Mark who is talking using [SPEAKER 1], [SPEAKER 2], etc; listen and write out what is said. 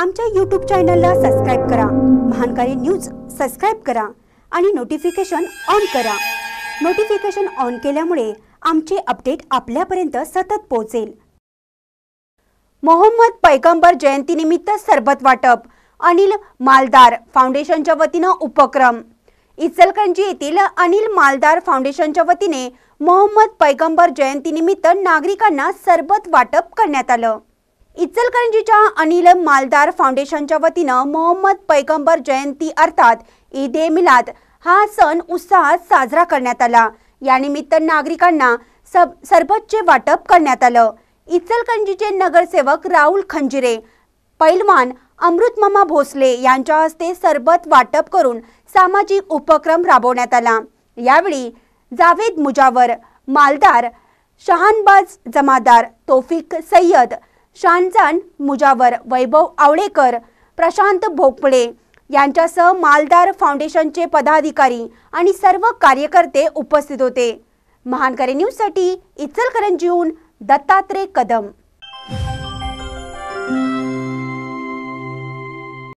[SPEAKER 1] आमच्या यूट्यूब चॅनलला सबस्क्राईब करा महानकारी न्यूज सबस्क्राईब करा आणि नोटिफिकेशन ऑन करा नोटिफिकेशन ऑन केल्यामुळे आमचे अपडेट आपल्यापर्यंत सतत पोहोचेल मोहम्मद पैगंबर जयंतीनिमित्त सरबत वाटप अनिल मालदार फाउंडेशनच्या वतीनं उपक्रम इचलकरंजी येथील अनिल मालदार फाउंडेशनच्या वतीने मोहम्मद पैगंबर जयंतीनिमित्त नागरिकांना सरबत वाटप करण्यात आलं इचलकरंजीच्या अनिल मालदार फाउंडेशनच्या वतीनं मोहम्मद पैगंबर जयंती अर्थात ईद ए मिलाद हा सण उत्साहात साजरा करण्यात आला यानिमित्त नागरिकांना सरबतचे वाटप करण्यात आलं इचलकरंजीचे नगरसेवक राहुल खंजिरे पैलवान अमृतमामा भोसले यांच्या हस्ते सरबत वाटप करून सामाजिक उपक्रम राबवण्यात आला यावेळी जावेद मुजावर मालदार शहानबाज जमादार तोफिक सय्यद शानजान मुजावर वैभव आवळेकर प्रशांत भोपळे यांच्यासह मालदार फाउंडेशनचे पदाधिकारी आणि सर्व कार्यकर्ते उपस्थित होते महानकरे न्यूजसाठी इचलकरंजीहून दत्तात्रय कदम